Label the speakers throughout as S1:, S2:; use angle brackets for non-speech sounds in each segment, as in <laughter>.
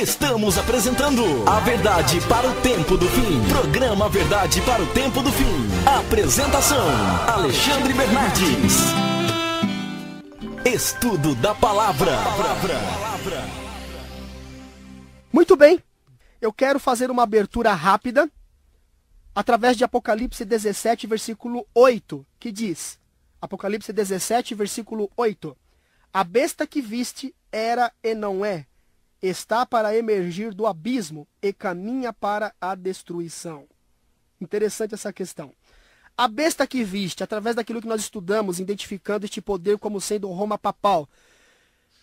S1: Estamos apresentando A Verdade para o Tempo do Fim. Programa Verdade para o Tempo do Fim. Apresentação: Alexandre Bernardes. Estudo da palavra.
S2: Muito bem. Eu quero fazer uma abertura rápida através de Apocalipse 17, versículo 8, que diz: Apocalipse 17, versículo 8. A besta que viste era e não é, está para emergir do abismo e caminha para a destruição. Interessante essa questão. A besta que viste, através daquilo que nós estudamos, identificando este poder como sendo Roma papal,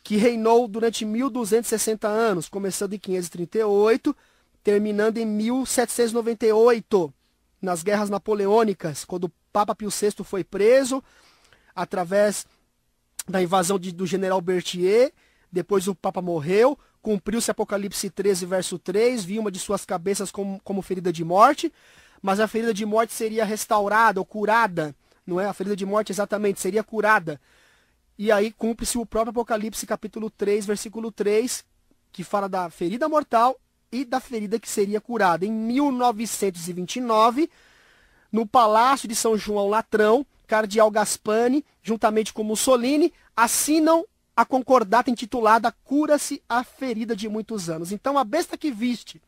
S2: que reinou durante 1260 anos, começando em 538, terminando em 1798, nas guerras napoleônicas, quando o Papa Pio VI foi preso, através da invasão de, do general Berthier, depois o Papa morreu, Cumpriu-se Apocalipse 13, verso 3, vi uma de suas cabeças como, como ferida de morte, mas a ferida de morte seria restaurada ou curada, não é? A ferida de morte exatamente seria curada. E aí cumpre-se o próprio Apocalipse capítulo 3, versículo 3, que fala da ferida mortal e da ferida que seria curada. Em 1929, no Palácio de São João Latrão, Cardeal Gaspani, juntamente com Mussolini, assinam a concordata intitulada Cura-se a ferida de muitos anos. Então a besta que viste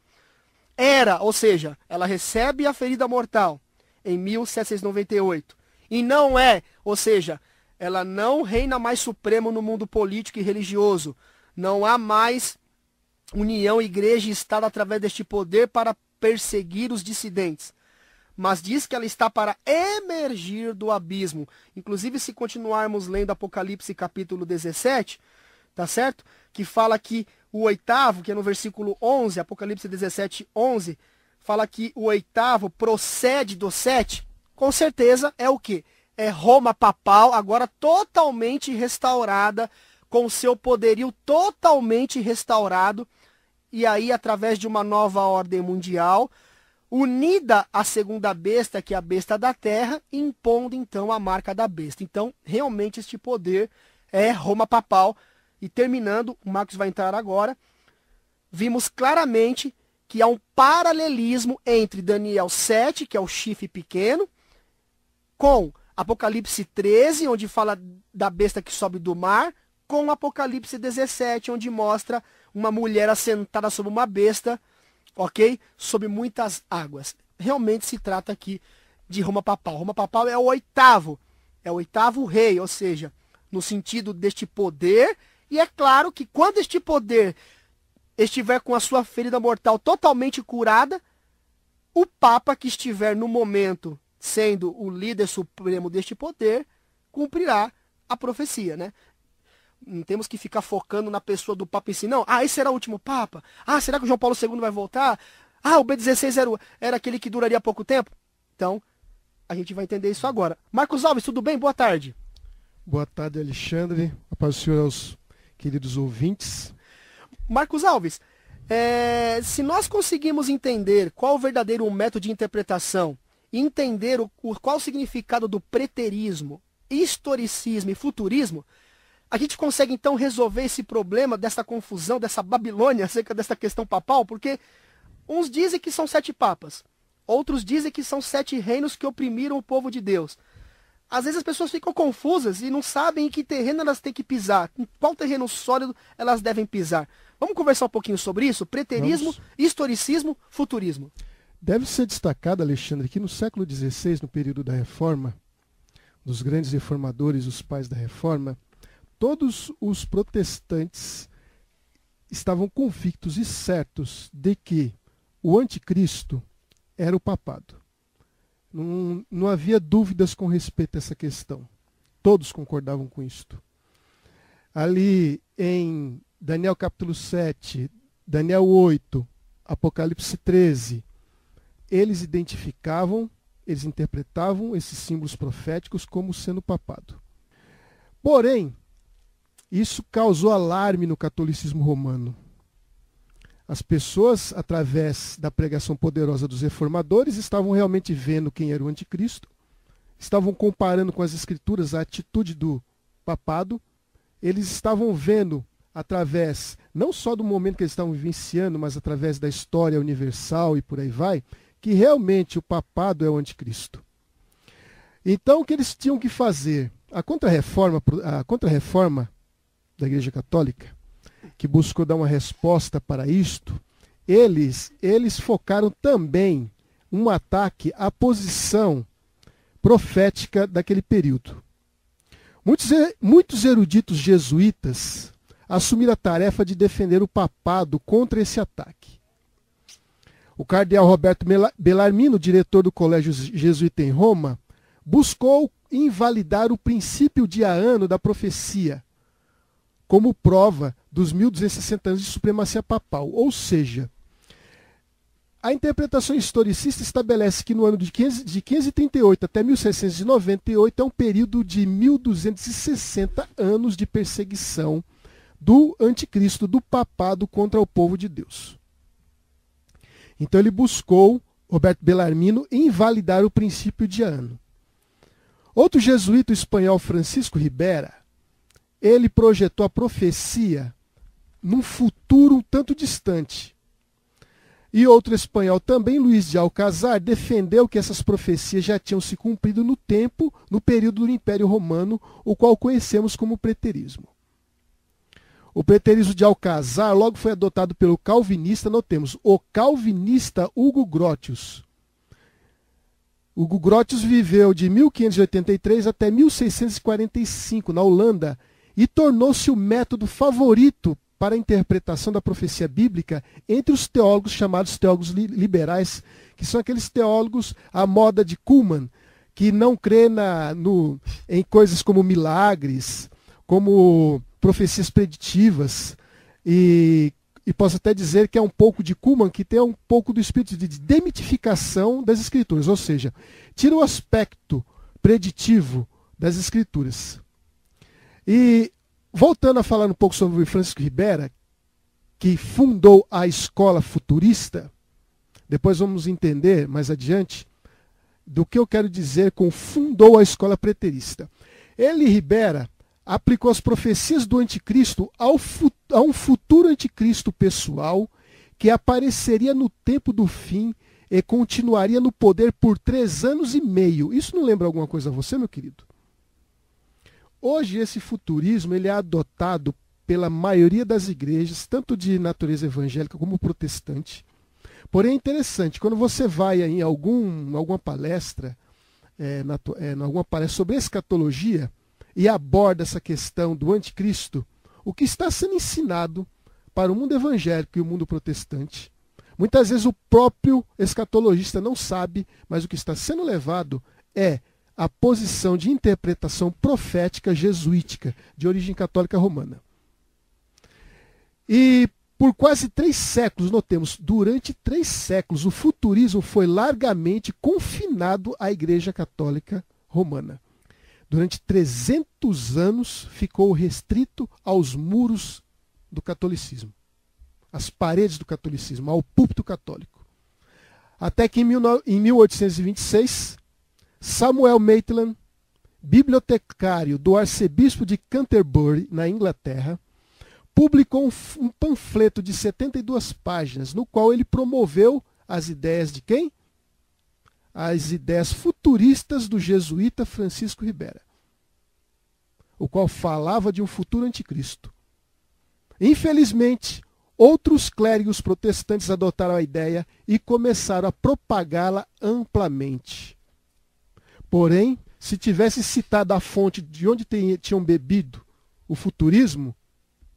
S2: era, ou seja, ela recebe a ferida mortal em 1798 e não é, ou seja, ela não reina mais supremo no mundo político e religioso. Não há mais união igreja e Estado através deste poder para perseguir os dissidentes mas diz que ela está para emergir do abismo. Inclusive, se continuarmos lendo Apocalipse capítulo 17, tá certo? Que fala que o oitavo, que é no versículo 11, Apocalipse 17, 11, fala que o oitavo procede do sete. Com certeza é o que? É Roma papal, agora totalmente restaurada, com seu poderio totalmente restaurado e aí através de uma nova ordem mundial, unida à segunda besta, que é a besta da terra, impondo então a marca da besta. Então, realmente, este poder é Roma papal. E terminando, o Marcos vai entrar agora, vimos claramente que há um paralelismo entre Daniel 7, que é o chifre pequeno, com Apocalipse 13, onde fala da besta que sobe do mar, com Apocalipse 17, onde mostra uma mulher assentada sobre uma besta ok? Sob muitas águas. Realmente se trata aqui de Roma Papal. Roma Papal é o oitavo, é o oitavo rei, ou seja, no sentido deste poder. E é claro que quando este poder estiver com a sua ferida mortal totalmente curada, o Papa que estiver no momento sendo o líder supremo deste poder cumprirá a profecia, né? Não temos que ficar focando na pessoa do Papa em si, não. Ah, esse será o último Papa? Ah, será que o João Paulo II vai voltar? Ah, o B16 era, era aquele que duraria pouco tempo? Então, a gente vai entender isso agora. Marcos Alves, tudo bem? Boa tarde.
S1: Boa tarde, Alexandre. A paz do Senhor aos é queridos ouvintes. Marcos Alves,
S2: é, se nós conseguimos entender qual o verdadeiro método de interpretação, entender o, o, qual o significado do preterismo, historicismo e futurismo, a gente consegue então resolver esse problema dessa confusão, dessa Babilônia acerca dessa questão papal, porque uns dizem que são sete papas, outros dizem que são sete reinos que oprimiram o povo de Deus. Às vezes as pessoas ficam confusas e não sabem em que terreno elas têm que pisar, em qual terreno sólido elas devem pisar. Vamos conversar um pouquinho sobre isso? Preterismo, Vamos. historicismo, futurismo.
S1: Deve ser destacado, Alexandre, que no século XVI, no período da Reforma, dos grandes reformadores, os pais da Reforma, todos os protestantes estavam convictos e certos de que o anticristo era o papado. Não, não havia dúvidas com respeito a essa questão. Todos concordavam com isto. Ali em Daniel capítulo 7, Daniel 8, Apocalipse 13, eles identificavam, eles interpretavam esses símbolos proféticos como sendo papado. Porém, isso causou alarme no catolicismo romano. As pessoas, através da pregação poderosa dos reformadores, estavam realmente vendo quem era o anticristo, estavam comparando com as escrituras a atitude do papado, eles estavam vendo através não só do momento que eles estavam vivenciando, mas através da história universal e por aí vai, que realmente o papado é o anticristo. Então o que eles tinham que fazer? A contrarreforma, a contrarreforma da Igreja Católica, que buscou dar uma resposta para isto, eles, eles focaram também um ataque à posição profética daquele período. Muitos, muitos eruditos jesuítas assumiram a tarefa de defender o papado contra esse ataque. O cardeal Roberto Bellarmino, diretor do Colégio Jesuíta em Roma, buscou invalidar o princípio diano da profecia, como prova dos 1260 anos de supremacia papal. Ou seja, a interpretação historicista estabelece que no ano de, 1538 até 1698 é um período de 1260 anos de perseguição do anticristo, do papado contra o povo de Deus. Então ele buscou, Roberto Bellarmino, invalidar o princípio de ano. Outro jesuíta espanhol, Francisco Ribera, ele projetou a profecia num futuro um tanto distante. E outro espanhol também, Luiz de Alcazar, defendeu que essas profecias já tinham se cumprido no tempo, no período do Império Romano, o qual conhecemos como preterismo. O preterismo de Alcazar logo foi adotado pelo calvinista, notemos, o calvinista Hugo Grotius. Hugo Grotius viveu de 1583 até 1645 na Holanda e tornou-se o método favorito para a interpretação da profecia bíblica entre os teólogos chamados teólogos liberais, que são aqueles teólogos à moda de Kuhlmann, que não crê na, no, em coisas como milagres, como profecias preditivas, e, e posso até dizer que é um pouco de Kuhlmann que tem um pouco do espírito de demitificação das escrituras, ou seja, tira o aspecto preditivo das escrituras e voltando a falar um pouco sobre Francisco Ribera, que fundou a escola futurista, depois vamos entender mais adiante do que eu quero dizer com fundou a escola preterista. Ele, Ribera, aplicou as profecias do anticristo ao, a um futuro anticristo pessoal que apareceria no tempo do fim e continuaria no poder por três anos e meio. Isso não lembra alguma coisa a você, meu querido? Hoje esse futurismo ele é adotado pela maioria das igrejas, tanto de natureza evangélica como protestante. Porém é interessante, quando você vai em algum, alguma palestra, é, na, é, em alguma palestra sobre escatologia e aborda essa questão do anticristo, o que está sendo ensinado para o mundo evangélico e o mundo protestante, muitas vezes o próprio escatologista não sabe, mas o que está sendo levado é a posição de interpretação profética jesuítica, de origem católica romana. E por quase três séculos, notemos, durante três séculos, o futurismo foi largamente confinado à Igreja Católica Romana. Durante 300 anos, ficou restrito aos muros do catolicismo, às paredes do catolicismo, ao púlpito católico. Até que em 1826, Samuel Maitland, bibliotecário do arcebispo de Canterbury, na Inglaterra, publicou um, panfleto de 72 páginas, no qual ele promoveu as ideias de quem? As ideias futuristas do jesuíta Francisco Ribera, o qual falava de um futuro anticristo. Infelizmente, outros clérigos protestantes adotaram a ideia e começaram a propagá-la amplamente. Porém, se tivesse citado a fonte de onde tinham bebido o futurismo,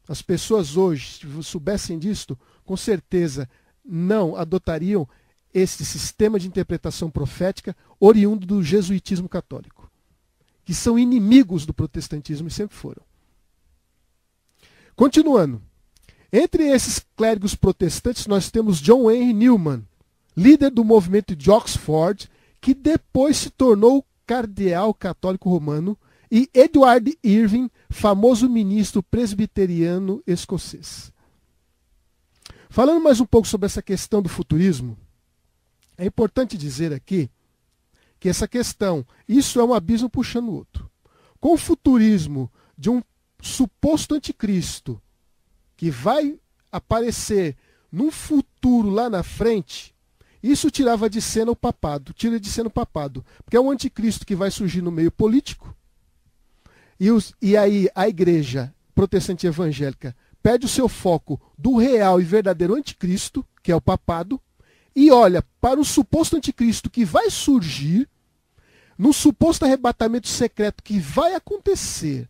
S1: as pessoas hoje, se soubessem disto, com certeza não adotariam este sistema de interpretação profética oriundo do jesuitismo católico, que são inimigos do protestantismo e sempre foram. Continuando, entre esses clérigos protestantes nós temos John Henry Newman, líder do movimento de Oxford que depois se tornou cardeal católico romano, e Edward Irving, famoso ministro presbiteriano escocês. Falando mais um pouco sobre essa questão do futurismo, é importante dizer aqui que essa questão, isso é um abismo puxando o outro. Com o futurismo de um suposto anticristo que vai aparecer num futuro lá na frente, isso tirava de cena o papado, tira de cena o papado, porque é um anticristo que vai surgir no meio político. E, os, e aí a igreja protestante evangélica perde o seu foco do real e verdadeiro anticristo, que é o papado, e olha para o suposto anticristo que vai surgir, no suposto arrebatamento secreto que vai acontecer.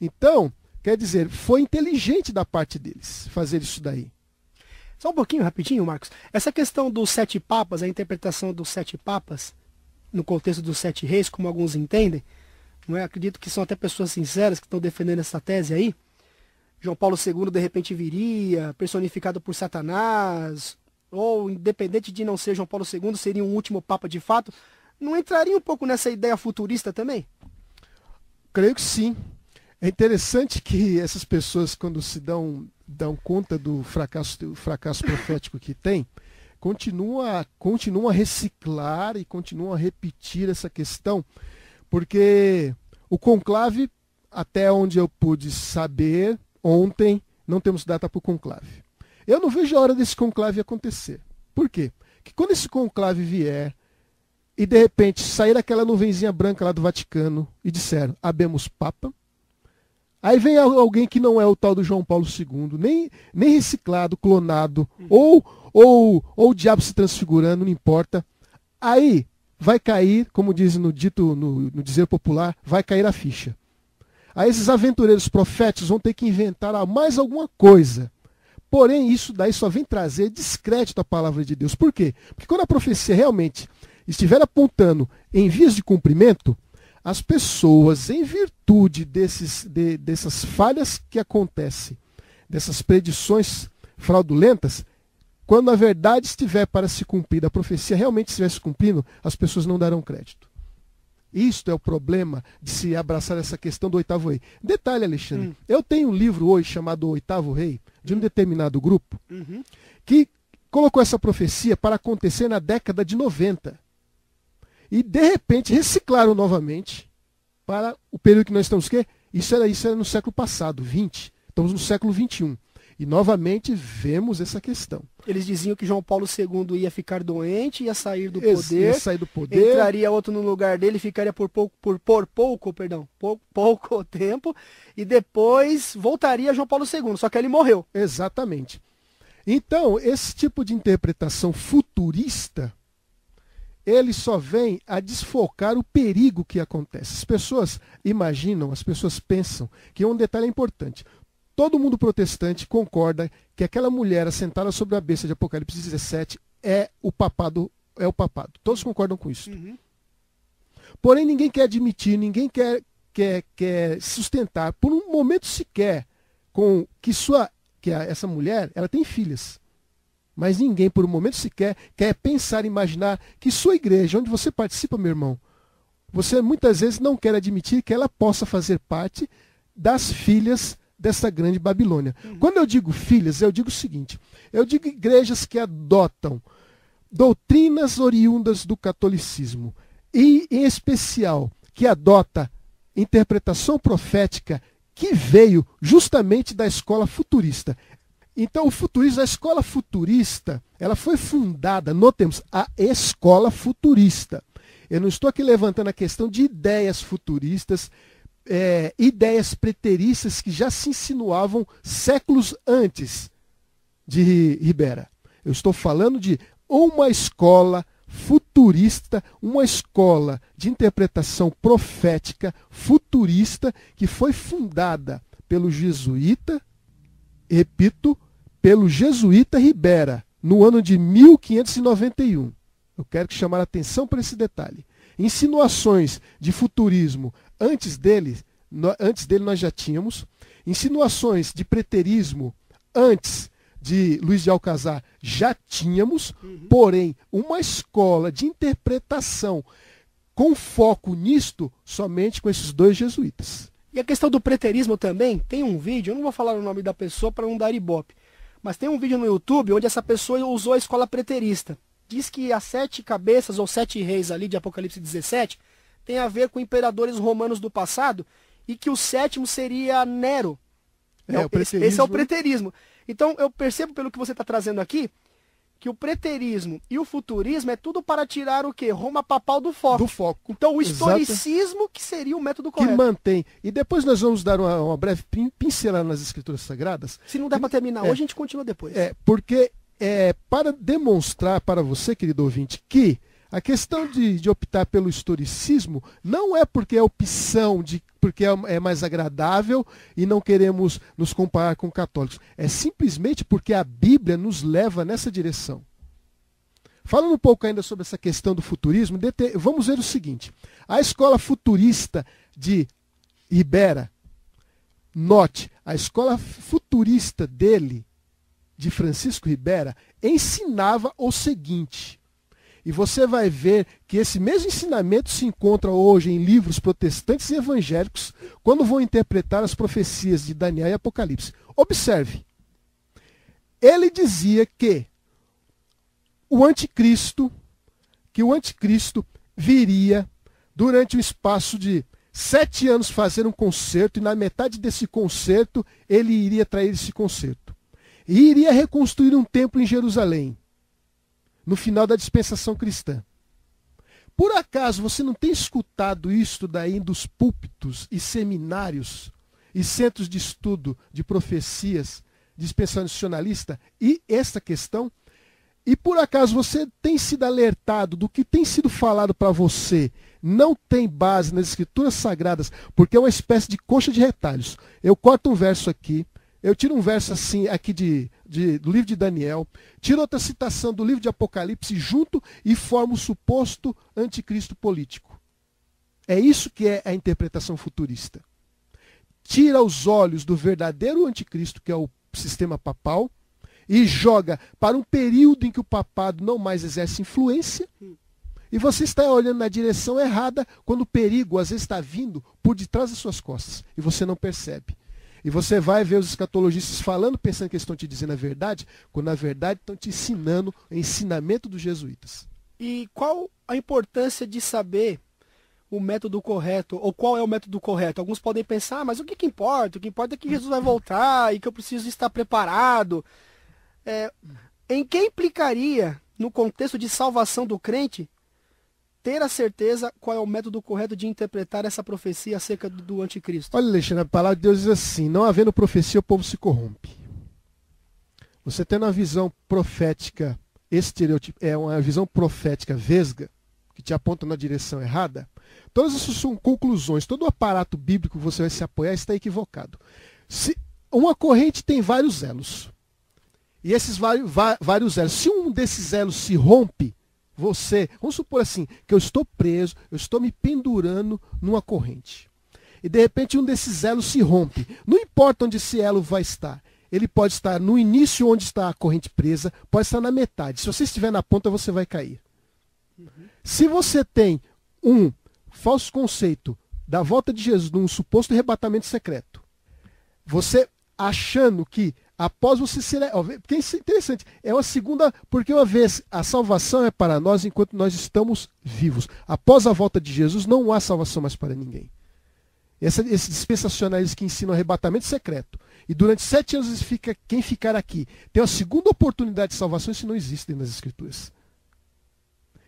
S1: Então, quer dizer, foi inteligente da parte deles fazer isso daí.
S2: Só um pouquinho, rapidinho, Marcos. Essa questão dos sete papas, a interpretação dos sete papas, no contexto dos sete reis, como alguns entendem, não é? acredito que são até pessoas sinceras que estão defendendo essa tese aí. João Paulo II de repente viria, personificado por Satanás, ou independente de não ser João Paulo II, seria um último papa de
S1: fato. Não entraria um pouco nessa ideia futurista também? Creio que sim. É interessante que essas pessoas, quando se dão dão conta do fracasso, do fracasso profético que tem, continua, continua a reciclar e continua a repetir essa questão, porque o conclave, até onde eu pude saber, ontem, não temos data para o conclave. Eu não vejo a hora desse conclave acontecer. Por quê? Que quando esse conclave vier e de repente sair aquela nuvenzinha branca lá do Vaticano e disseram, abemos Papa, Aí vem alguém que não é o tal do João Paulo II, nem, nem reciclado, clonado, ou, ou, ou o diabo se transfigurando, não importa. Aí vai cair, como diz no dito, no, no dizer popular, vai cair a ficha. Aí esses aventureiros proféticos vão ter que inventar mais alguma coisa. Porém, isso daí só vem trazer descrédito à palavra de Deus. Por quê? Porque quando a profecia realmente estiver apontando em vias de cumprimento, as pessoas, em virtude desses, de, dessas falhas que acontecem, dessas predições fraudulentas, quando a verdade estiver para se cumprir, a profecia realmente estiver se cumprindo, as pessoas não darão crédito. Isto é o problema de se abraçar essa questão do oitavo rei. Detalhe, Alexandre, hum. eu tenho um livro hoje chamado Oitavo Rei, de um hum. determinado grupo, uhum. que colocou essa profecia para acontecer na década de 90 e de repente reciclaram novamente para o período que nós estamos que isso era isso era no século passado 20 estamos no século 21 e novamente vemos essa questão eles diziam que João Paulo II ia ficar doente ia sair do poder ia sair do poder entraria
S2: outro no lugar dele ficaria por pouco por, por pouco perdão por, pouco <laughs> tempo e depois voltaria João Paulo II só que ele morreu exatamente
S1: então esse tipo de interpretação futurista ele só vem a desfocar o perigo que acontece. As pessoas imaginam, as pessoas pensam, que um detalhe importante. Todo mundo protestante concorda que aquela mulher assentada sobre a besta de Apocalipse 17 é o papado, é o papado. Todos concordam com isso. Uhum. Porém, ninguém quer admitir, ninguém quer, quer, quer sustentar por um momento sequer com que sua que essa mulher, ela tem filhas. Mas ninguém, por um momento sequer, quer pensar, imaginar que sua igreja, onde você participa, meu irmão, você muitas vezes não quer admitir que ela possa fazer parte das filhas dessa grande Babilônia. Uhum. Quando eu digo filhas, eu digo o seguinte: eu digo igrejas que adotam doutrinas oriundas do catolicismo e, em especial, que adota interpretação profética que veio justamente da escola futurista. Então, o futurismo, a escola futurista, ela foi fundada, notemos, a escola futurista. Eu não estou aqui levantando a questão de ideias futuristas, é, ideias preteristas que já se insinuavam séculos antes de Ribera. Eu estou falando de uma escola futurista, uma escola de interpretação profética futurista que foi fundada pelo jesuíta, repito, pelo jesuíta Ribera, no ano de 1591. Eu quero chamar a atenção para esse detalhe. Insinuações de futurismo antes dele, antes dele nós já tínhamos. Insinuações de preterismo antes de Luiz de Alcazar já tínhamos, uhum. porém, uma escola de interpretação com foco nisto somente com esses dois jesuítas. E a questão
S2: do preterismo também, tem um vídeo, eu não vou falar o nome da pessoa para não dar ibope, mas tem um vídeo no YouTube onde essa pessoa usou a escola preterista. Diz que as sete cabeças ou sete reis ali de Apocalipse 17 tem a ver com imperadores romanos do passado e que o sétimo seria Nero.
S1: É, é, esse é o né? preterismo.
S2: Então eu percebo pelo que você está trazendo aqui que o preterismo e o futurismo é tudo para tirar o que? Roma
S1: papal do foco. Do foco. Então o historicismo
S2: Exato. que seria o método correto. Que
S1: mantém. E depois nós vamos dar uma, uma breve pincelada nas escrituras sagradas. Se não der para terminar é, hoje, a gente
S2: continua depois. É,
S1: porque é para demonstrar para você, querido ouvinte, que a questão de, de optar pelo historicismo não é porque é opção de porque é, é mais agradável e não queremos nos comparar com católicos. É simplesmente porque a Bíblia nos leva nessa direção. Falando um pouco ainda sobre essa questão do futurismo, vamos ver o seguinte: a escola futurista de Ibera, note, a escola futurista dele, de Francisco Ribera, ensinava o seguinte: e você vai ver que esse mesmo ensinamento se encontra hoje em livros protestantes e evangélicos quando vão interpretar as profecias de Daniel e Apocalipse. Observe. Ele dizia que o anticristo, que o anticristo viria durante um espaço de sete anos fazer um concerto, e na metade desse concerto ele iria trair esse concerto. E iria reconstruir um templo em Jerusalém no final da dispensação cristã. Por acaso você não tem escutado isto daí dos púlpitos e seminários e centros de estudo de profecias dispensacionalista e esta questão? E por acaso você tem sido alertado do que tem sido falado para você não tem base nas escrituras sagradas, porque é uma espécie de coxa de retalhos. Eu corto um verso aqui, eu tiro um verso assim aqui de de, do livro de Daniel, tira outra citação do livro de Apocalipse junto e forma o suposto anticristo político. É isso que é a interpretação futurista. Tira os olhos do verdadeiro anticristo, que é o sistema papal, e joga para um período em que o papado não mais exerce influência. E você está olhando na direção errada quando o perigo às vezes está vindo por detrás das suas costas e você não percebe. E você vai ver os escatologistas falando, pensando que eles estão te dizendo a verdade, quando na verdade estão te ensinando o ensinamento dos jesuítas. E qual a importância
S2: de saber o método correto, ou qual é o método correto? Alguns podem pensar, ah, mas o que, que importa? O que importa é que Jesus vai voltar e que eu preciso estar preparado. É, em que implicaria, no contexto de salvação do crente, ter a certeza qual é o método correto de interpretar essa profecia acerca do anticristo.
S1: Olha, Alexandre, a palavra de Deus diz assim: não havendo profecia, o povo se corrompe. Você tendo a visão profética estereotip... é uma visão profética vesga, que te aponta na direção errada, todas essas são conclusões, todo o aparato bíblico que você vai se apoiar está equivocado. Se uma corrente tem vários elos. E esses vários elos, se um desses elos se rompe, você, vamos supor assim, que eu estou preso, eu estou me pendurando numa corrente. E de repente um desses elos se rompe. Não importa onde esse elo vai estar. Ele pode estar no início onde está a corrente presa, pode estar na metade. Se você estiver na ponta, você vai cair. Uhum. Se você tem um falso conceito da volta de Jesus num suposto arrebatamento secreto, você achando que após você ser. Porque é interessante, é uma segunda, porque uma vez a salvação é para nós enquanto nós estamos vivos. Após a volta de Jesus, não há salvação mais para ninguém. Essa, esses dispensacionais que ensinam arrebatamento secreto. E durante sete anos fica, quem ficar aqui tem a segunda oportunidade de salvação, isso não existe nas Escrituras.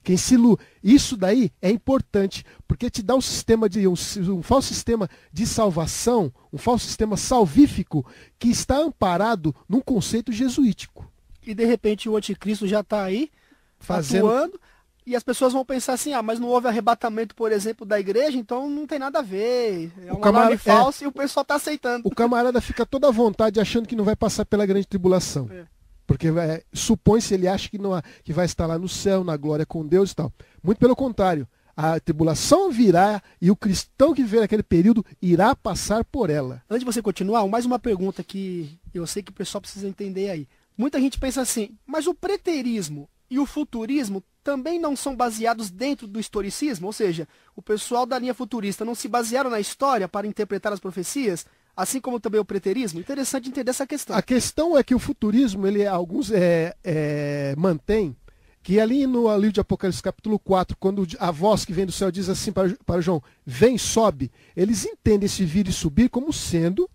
S1: Quem se ilu... Isso daí é importante, porque te dá um sistema de um, um falso sistema de salvação, um falso sistema salvífico que está amparado num conceito jesuítico.
S2: E de repente o anticristo já está aí fazendo atuando, e as pessoas vão pensar assim, ah, mas não houve arrebatamento, por exemplo, da igreja, então não tem nada a ver. É um camarada, nome é. falso
S1: é, e o pessoal está aceitando. O camarada fica toda à vontade achando que não vai passar pela grande tribulação. É. Porque é, supõe-se ele acha que, não há, que vai estar lá no céu, na glória com Deus e tal. Muito pelo contrário, a tribulação virá e o cristão que viver naquele período irá passar por
S2: ela. Antes de você continuar, mais uma pergunta que eu sei que o pessoal precisa entender aí. Muita gente pensa assim, mas o preterismo e o futurismo também não são baseados dentro do historicismo, ou seja, o pessoal da linha futurista não se basearam na história para interpretar as profecias,
S1: assim como também o preterismo? Interessante entender essa questão. A questão é que o futurismo, ele é, alguns é, é, mantém que ali no livro de Apocalipse capítulo 4, quando a voz que vem do céu diz assim para, para João, vem, sobe, eles entendem esse vir e subir como sendo,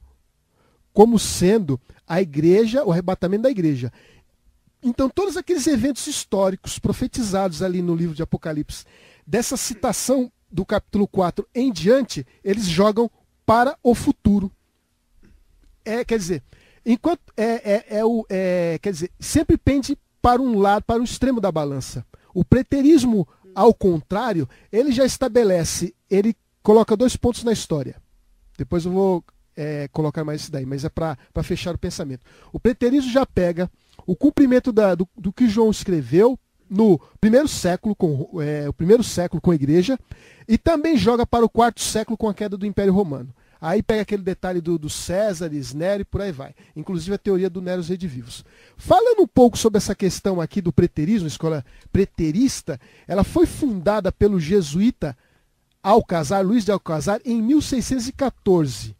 S1: como sendo a igreja, o arrebatamento da igreja. Então todos aqueles eventos históricos profetizados ali no livro de Apocalipse, dessa citação do capítulo 4 em diante, eles jogam para o futuro é, quer dizer, enquanto é, é, é o, é, quer dizer, sempre pende para um lado, para o extremo da balança. O preterismo, ao contrário, ele já estabelece, ele coloca dois pontos na história. Depois eu vou é, colocar mais isso daí, mas é para fechar o pensamento. O preterismo já pega o cumprimento da, do, do, que João escreveu no primeiro século com é, o primeiro século com a igreja e também joga para o quarto século com a queda do Império Romano. Aí pega aquele detalhe do, do César, Nero e por aí vai. Inclusive a teoria do Neros Redivivos. Falando um pouco sobre essa questão aqui do preterismo, escola preterista, ela foi fundada pelo jesuíta Alcazar, Luiz de Alcazar, em 1614.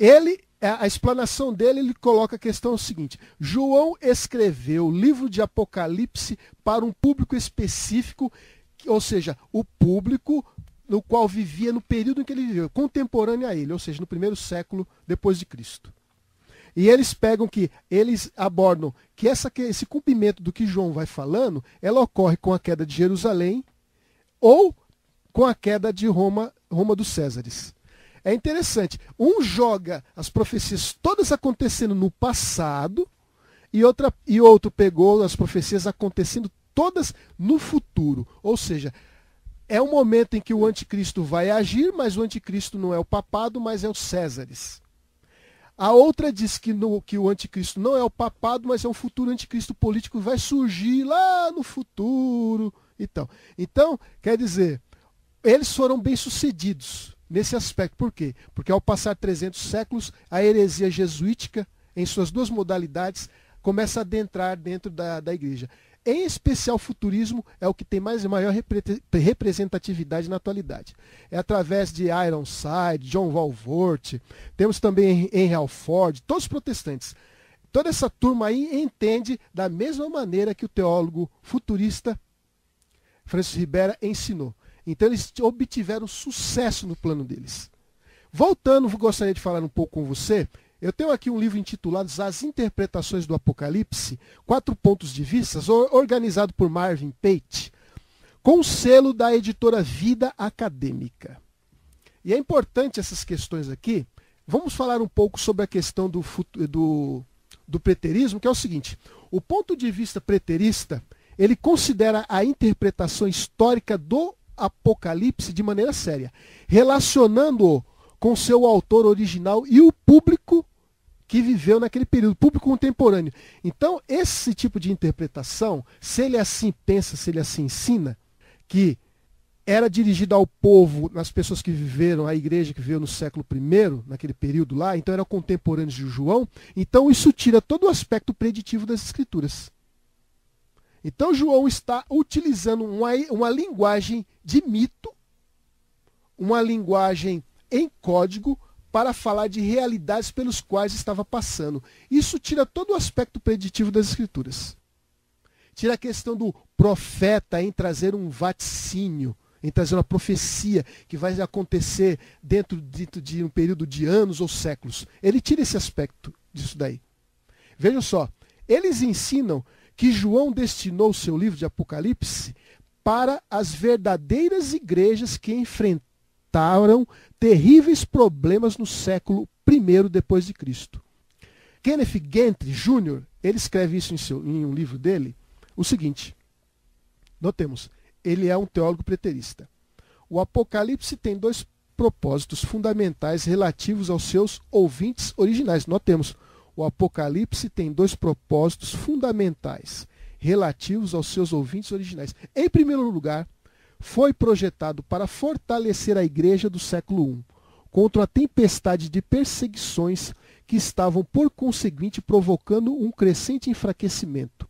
S1: Ele a explanação dele, ele coloca a questão seguinte: João escreveu o livro de Apocalipse para um público específico, ou seja, o público no qual vivia no período em que ele viveu, contemporâneo a ele, ou seja, no primeiro século depois de Cristo. E eles pegam que, eles abordam que, essa, que esse cumprimento do que João vai falando, ela ocorre com a queda de Jerusalém ou com a queda de Roma, Roma dos Césares. É interessante. Um joga as profecias todas acontecendo no passado e, outra, e outro pegou as profecias acontecendo todas no futuro. Ou seja, é o momento em que o anticristo vai agir, mas o anticristo não é o papado, mas é o Césares. A outra diz que, no, que o anticristo não é o papado, mas é um futuro anticristo político, vai surgir lá no futuro. Então, então quer dizer, eles foram bem-sucedidos nesse aspecto. Por quê? Porque ao passar 300 séculos, a heresia jesuítica, em suas duas modalidades, começa a adentrar dentro da, da igreja em especial futurismo, é o que tem mais maior representatividade na atualidade. É através de Ironside, John Valvort, temos também Henry Alford, todos os protestantes. Toda essa turma aí entende da mesma maneira que o teólogo futurista Francisco Ribera ensinou. Então eles obtiveram sucesso no plano deles. Voltando, gostaria de falar um pouco com você eu tenho aqui um livro intitulado As Interpretações do Apocalipse, Quatro Pontos de Vistas, organizado por Marvin Pate, com selo da editora Vida Acadêmica. E é importante essas questões aqui. Vamos falar um pouco sobre a questão do, do, do preterismo, que é o seguinte: o ponto de vista preterista ele considera a interpretação histórica do Apocalipse de maneira séria, relacionando-o com seu autor original e o público que viveu naquele período, público contemporâneo. Então, esse tipo de interpretação, se ele assim pensa, se ele assim ensina, que era dirigida ao povo, nas pessoas que viveram, a igreja que viveu no século I, naquele período lá, então era contemporâneo de João, então isso tira todo o aspecto preditivo das escrituras. Então João está utilizando uma, uma linguagem de mito, uma linguagem em código para falar de realidades pelos quais estava passando. Isso tira todo o aspecto preditivo das escrituras. Tira a questão do profeta em trazer um vaticínio, em trazer uma profecia que vai acontecer dentro de um período de anos ou séculos. Ele tira esse aspecto disso daí. Vejam só, eles ensinam que João destinou seu livro de Apocalipse para as verdadeiras igrejas que enfrentaram enfrentaram terríveis problemas no século I depois de Cristo. Kenneth Gentry Jr., ele escreve isso em, seu, em um livro dele, o seguinte, notemos, ele é um teólogo preterista. O Apocalipse tem dois propósitos fundamentais relativos aos seus ouvintes originais. Notemos, o Apocalipse tem dois propósitos fundamentais relativos aos seus ouvintes originais. Em primeiro lugar, foi projetado para fortalecer a igreja do século I contra a tempestade de perseguições que estavam, por conseguinte, provocando um crescente enfraquecimento.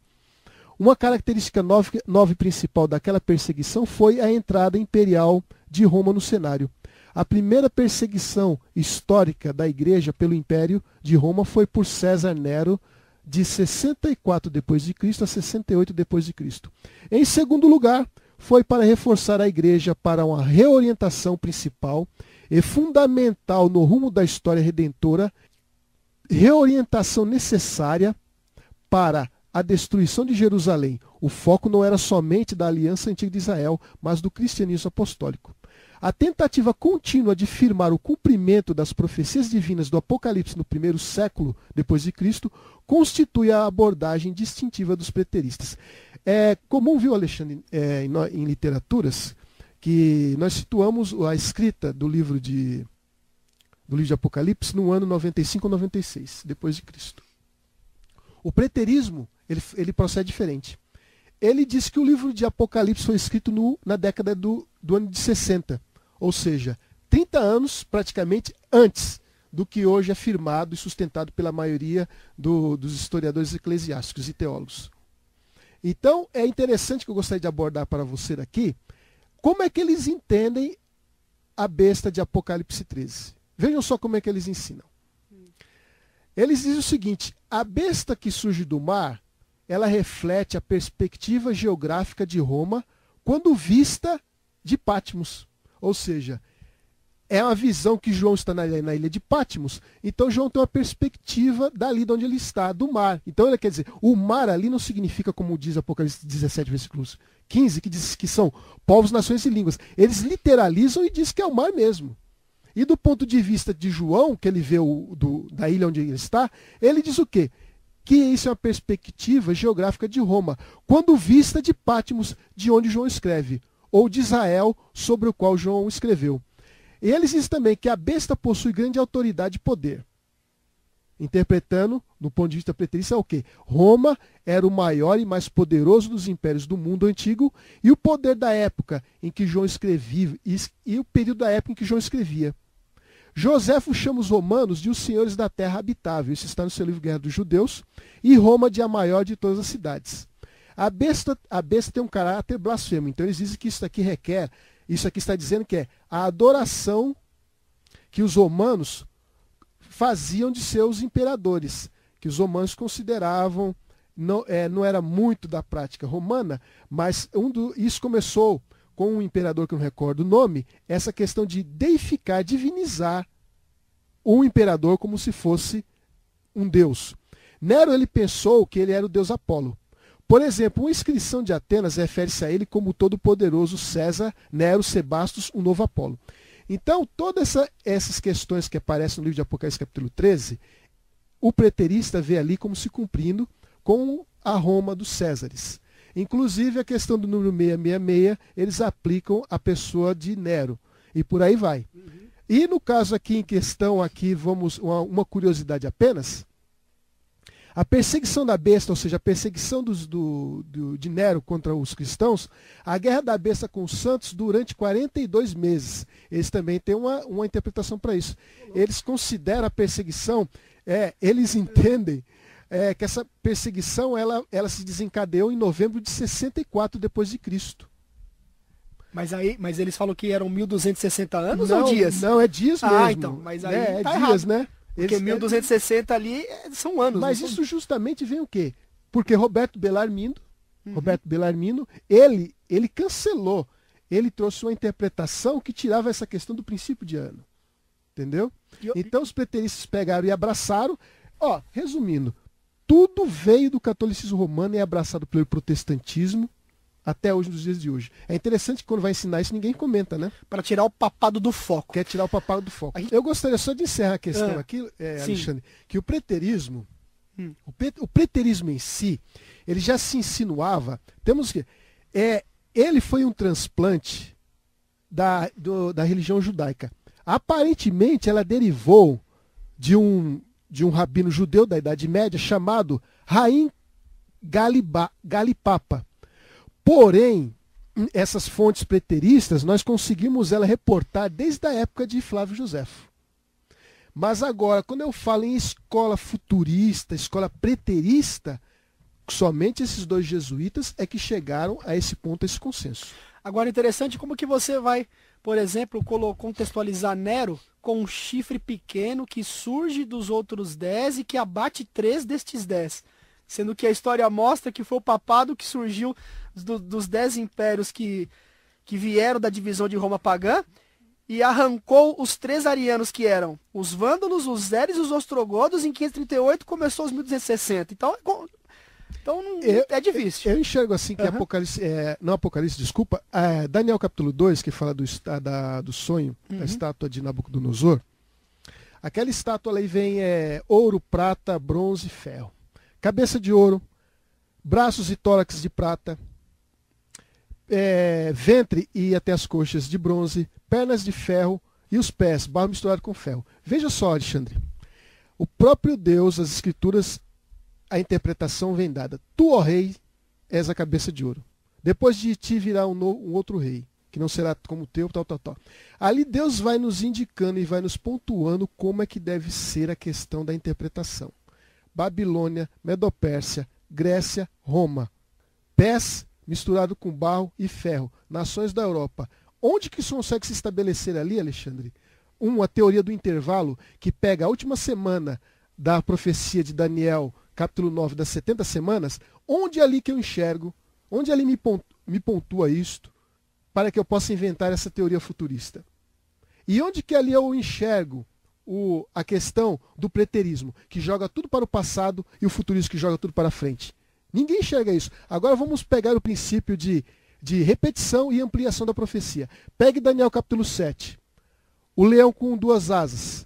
S1: Uma característica nove, e principal daquela perseguição foi a entrada imperial de Roma no cenário. A primeira perseguição histórica da Igreja pelo Império de Roma foi por César Nero, de 64 depois de Cristo a 68 depois de Cristo. Em segundo lugar, foi para reforçar a igreja para uma reorientação principal e fundamental no rumo da história redentora, reorientação necessária para a destruição de Jerusalém. O foco não era somente da aliança antiga de Israel, mas do cristianismo apostólico. A tentativa contínua de firmar o cumprimento das profecias divinas do Apocalipse no primeiro século depois de Cristo constitui a abordagem distintiva dos preteristas. É comum, viu, Alexandre, é, em, em literaturas, que nós situamos a escrita do livro de, do livro de Apocalipse no ano 95 ou 96 depois de Cristo. O preterismo ele, ele procede diferente. Ele diz que o livro de Apocalipse foi escrito no, na década do, do ano de 60. Ou seja, 30 anos praticamente antes do que hoje é afirmado e sustentado pela maioria do, dos historiadores eclesiásticos e teólogos. Então, é interessante que eu gostaria de abordar para você aqui como é que eles entendem a besta de Apocalipse 13. Vejam só como é que eles ensinam. Eles dizem o seguinte: a besta que surge do mar, ela reflete a perspectiva geográfica de Roma quando vista de Patmos. Ou seja, é a visão que João está na, na, ilha de Patmos. Então João tem uma perspectiva dali de onde ele está, do mar. Então ele quer dizer, o mar ali não significa, como diz Apocalipse 17, versículos 15, que diz que são povos, nações e línguas. Eles literalizam e dizem que é o mar mesmo. E do ponto de vista de João, que ele vê o, do, da ilha onde ele está, ele diz o quê? Que isso é uma perspectiva geográfica de Roma, quando vista de Patmos, de onde João escreve ou de Israel, sobre o qual João escreveu. E eles diz também que a besta possui grande autoridade e poder. Interpretando, do ponto de vista preterista, é o quê? Roma era o maior e mais poderoso dos impérios do mundo antigo e o poder da época em que João escrevia, e o período da época em que João escrevia. Joséfo chama os romanos de os senhores da terra habitável, isso está no seu livro Guerra dos Judeus, e Roma de a maior de todas as cidades. A besta, a besta tem um caráter blasfemo. Então eles dizem que isso aqui requer, isso aqui está dizendo que é a adoração que os romanos faziam de seus imperadores, que os romanos consideravam não, é, não era muito da prática romana, mas um do, isso começou com um imperador que eu não recordo o nome, essa questão de deificar, divinizar um imperador como se fosse um deus. Nero ele pensou que ele era o deus Apolo. Por exemplo, uma inscrição de Atenas refere-se a ele como todo-poderoso César, Nero, Sebastos, o novo Apolo. Então, todas essa, essas questões que aparecem no livro de Apocalipse, capítulo 13, o preterista vê ali como se cumprindo com a Roma dos Césares. Inclusive, a questão do número 666, eles aplicam a pessoa de Nero. E por aí vai. Uhum. E no caso aqui em questão, aqui vamos uma, uma curiosidade apenas, a perseguição da besta, ou seja, a perseguição dos, do, do, de Nero contra os cristãos, a guerra da besta com os santos durante 42 meses. Eles também têm uma, uma interpretação para isso. Eles consideram a perseguição, é, eles entendem é, que essa perseguição ela, ela se desencadeou em novembro de 64 depois de Cristo. Mas aí, mas
S2: eles falam que eram 1260 anos não, ou dias? Não, é dias ah, mesmo. Ah, então, mas é, aí é, tá é dias, errado. né?
S1: Porque Eles... 1260 é ali é, são anos. Mas isso justamente vem o quê? Porque Roberto Belarmino, uhum. Roberto Belarmino, ele, ele cancelou. Ele trouxe uma interpretação que tirava essa questão do princípio de ano. Entendeu? Eu... Então os preteristas pegaram e abraçaram. Ó, resumindo, tudo veio do catolicismo romano e é abraçado pelo protestantismo até hoje, nos dias de hoje. É interessante que quando vai ensinar isso, ninguém comenta, né? Para tirar o papado do foco. Quer tirar o papado do foco. Gente... Eu gostaria só de encerrar a questão ah, aqui, é, Alexandre, que o preterismo, hum. o, preterismo em si, ele já se insinuava, temos que. É, ele foi um transplante da, do, da religião judaica. Aparentemente, ela derivou de um, de um rabino judeu da Idade Média chamado Raim Galipapa. Porém, essas fontes preteristas, nós conseguimos ela reportar desde a época de Flávio José. Mas agora, quando eu falo em escola futurista, escola preterista, somente esses dois jesuítas é que chegaram a esse ponto, a esse consenso. Agora, interessante como que você
S2: vai, por exemplo, contextualizar Nero com um chifre pequeno que surge dos outros dez e que abate três destes dez. Sendo que a história mostra que foi o papado que surgiu do, dos dez impérios que, que vieram da divisão de Roma pagã e arrancou os três arianos que eram os vândalos, os zéres e os ostrogodos. Em 538 começou os 1260. Então, é então não, eu, é
S1: difícil. Eu enxergo assim que uhum. Apocalipse, é, não Apocalipse, desculpa, é, Daniel capítulo 2, que fala do, da, do sonho, uhum. da estátua de Nabucodonosor. Aquela estátua ali vem é, ouro, prata, bronze e ferro. Cabeça de ouro, braços e tórax de prata, é, ventre e até as coxas de bronze, pernas de ferro e os pés, barro misturado com ferro. Veja só, Alexandre. O próprio Deus, as escrituras, a interpretação vem dada. Tu, ó rei, és a cabeça de ouro. Depois de ti virá um, um outro rei, que não será como o teu, tal, tal, tal. Ali Deus vai nos indicando e vai nos pontuando como é que deve ser a questão da interpretação. Babilônia, Medopérsia, Grécia, Roma. Pés misturado com barro e ferro, nações da Europa. Onde que isso consegue se estabelecer ali, Alexandre? Um, a teoria do intervalo, que pega a última semana da profecia de Daniel, capítulo 9, das 70 semanas, onde é ali que eu enxergo, onde é ali me pontua, me pontua isto, para que eu possa inventar essa teoria futurista? E onde que ali eu enxergo o, a questão do preterismo, que joga tudo para o passado, e o futurismo que joga tudo para a frente? Ninguém enxerga isso. Agora vamos pegar o princípio de, de repetição e ampliação da profecia. Pegue Daniel capítulo 7. O leão com duas asas.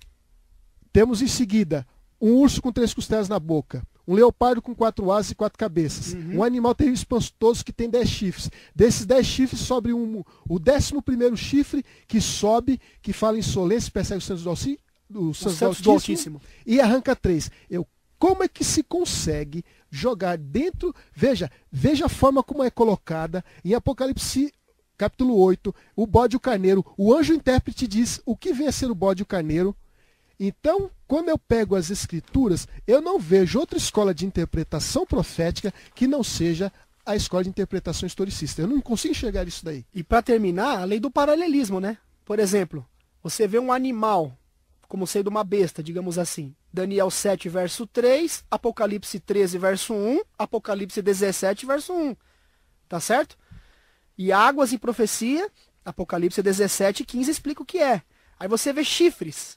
S1: Temos em seguida um urso com três costelas na boca. Um leopardo com quatro asas e quatro cabeças. Uhum. Um animal terrível espantoso que tem dez chifres. Desses dez chifres sobe um, o décimo primeiro chifre que sobe, que fala insolência, persegue os santos do, Alci, do, Santos do Altíssimo, do Altíssimo e arranca três. Eu como é que se consegue jogar dentro? Veja, veja a forma como é colocada em Apocalipse capítulo 8, o bode e o carneiro. O anjo intérprete diz o que vem a ser o bode e o carneiro. Então, quando eu pego as escrituras, eu não vejo outra escola de interpretação profética que não seja a escola de interpretação historicista. Eu não consigo enxergar isso daí. E para terminar, a lei do
S2: paralelismo, né? Por exemplo, você vê um animal como sendo uma besta, digamos assim. Daniel 7, verso 3, Apocalipse 13, verso 1, Apocalipse 17, verso 1. Tá certo? E águas e profecia, Apocalipse 17, 15 explica o que é. Aí você vê chifres.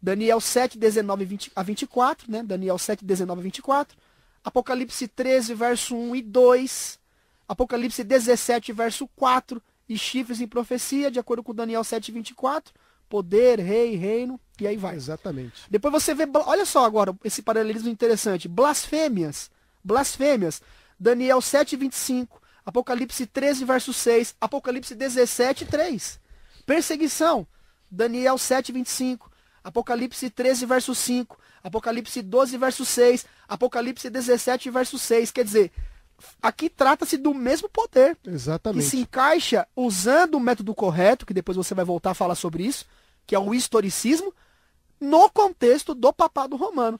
S2: Daniel 7, 19 20, a 24, né? Daniel 7, 19 a 24. Apocalipse 13, verso 1 e 2. Apocalipse 17, verso 4. E chifres em profecia, de acordo com Daniel 7, 24 poder, rei, reino, e aí vai. Exatamente. Depois você vê, olha só agora esse paralelismo interessante, blasfêmias, blasfêmias, Daniel 7, 25, Apocalipse 13, verso 6, Apocalipse 17, 3. Perseguição, Daniel 7, 25, Apocalipse 13, verso 5, Apocalipse 12, verso 6, Apocalipse 17, verso 6, quer dizer... Aqui trata-se do mesmo poder. Exatamente. Que se encaixa usando o método correto, que depois você vai voltar a falar sobre isso, que é o historicismo, no contexto
S1: do papado romano.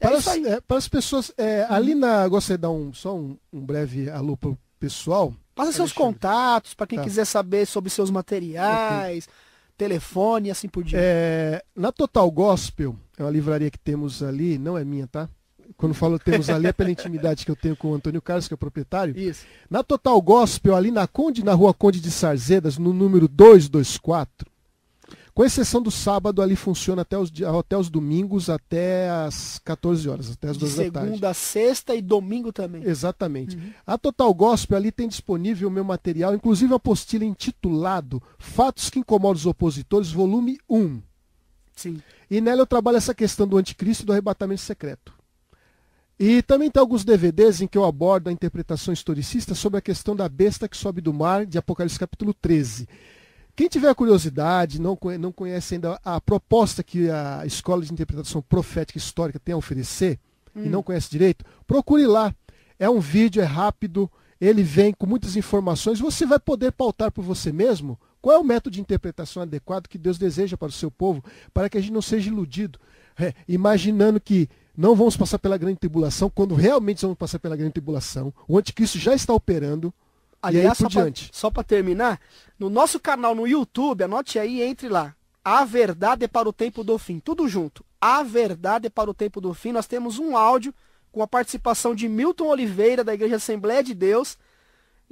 S1: É para, as, é,
S2: para, as, pessoas,
S1: é, ali na. Gostaria de dar um, só um, um breve alô para o pessoal. Passa seus
S2: contatos, para quem tá. quiser saber sobre seus materiais, okay. telefone e assim por diante.
S1: É, na Total Gospel, é uma livraria que temos ali, não é minha, tá? Quando falo temos ali é pela <laughs> intimidade que eu tenho com o Antônio Carlos, que é o proprietário. Isso. Na Total Gospel, ali na Conde, na rua Conde de Sarzedas, no número 224, com exceção do sábado, ali funciona até os, até os domingos, até as 14 horas, até as 12 da tarde. Segunda sexta e domingo também. Exatamente. Uhum. A Total Gospel ali tem disponível o meu material, inclusive a apostila intitulado Fatos que Incomodam os Opositores, volume 1. Sim. E nela eu trabalho essa questão do anticristo e do arrebatamento secreto. E também tem alguns DVDs em que eu abordo a interpretação historicista sobre a questão da besta que sobe do mar, de Apocalipse capítulo 13. Quem tiver curiosidade, não, não conhece ainda a proposta que a Escola de Interpretação Profética Histórica tem a oferecer hum. e não hum. conhece direito, procure lá. É um vídeo, é rápido, ele vem com muitas informações. Você vai poder pautar por você mesmo qual é o método de interpretação adequado que Deus deseja para o seu povo, para que a gente não seja iludido, é, imaginando que não vamos passar pela grande tribulação, quando realmente vamos passar pela grande tribulação. O anticristo já está operando Aliás, só pra,
S2: só terminar, no nosso canal no YouTube, anote aí entre lá. A Verdade para o Tempo do Fim. Tudo junto. A Verdade para o Tempo do Fim. Nós temos um áudio com a participação de Milton Oliveira, da Igreja Assembleia de Deus,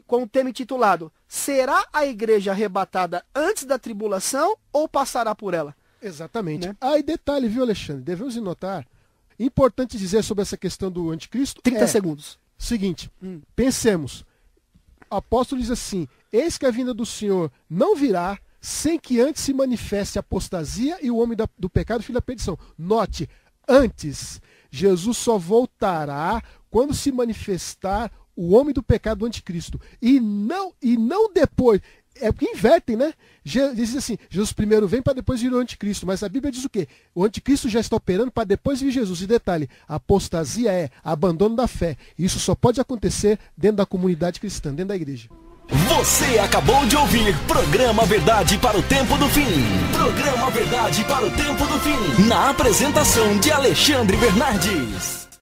S2: com o tema intitulado Será a Igreja arrebatada
S1: antes da tribulação ou passará por ela? Exatamente. Né? Aí ah, detalhe, viu, Alexandre? Devemos notar, importante dizer sobre essa questão do anticristo. 30 é, segundos. Seguinte, hum. pensemos o apóstolo diz assim: Eis que a vinda do Senhor não virá sem que antes se manifeste a apostasia e o homem da, do pecado, filho da perdição. Note, antes, Jesus só voltará quando se manifestar o homem do pecado do anticristo. E não, e não depois é porque invertem, né? Diz assim, Jesus primeiro vem para depois vir o anticristo. Mas a Bíblia diz o quê? O anticristo já está operando para depois vir Jesus. E detalhe, apostasia é abandono da fé. Isso só pode acontecer dentro da comunidade cristã, dentro da igreja. Você acabou de ouvir Programa Verdade para o Tempo do Fim. Programa Verdade para o Tempo do Fim. Na apresentação de Alexandre Bernardes.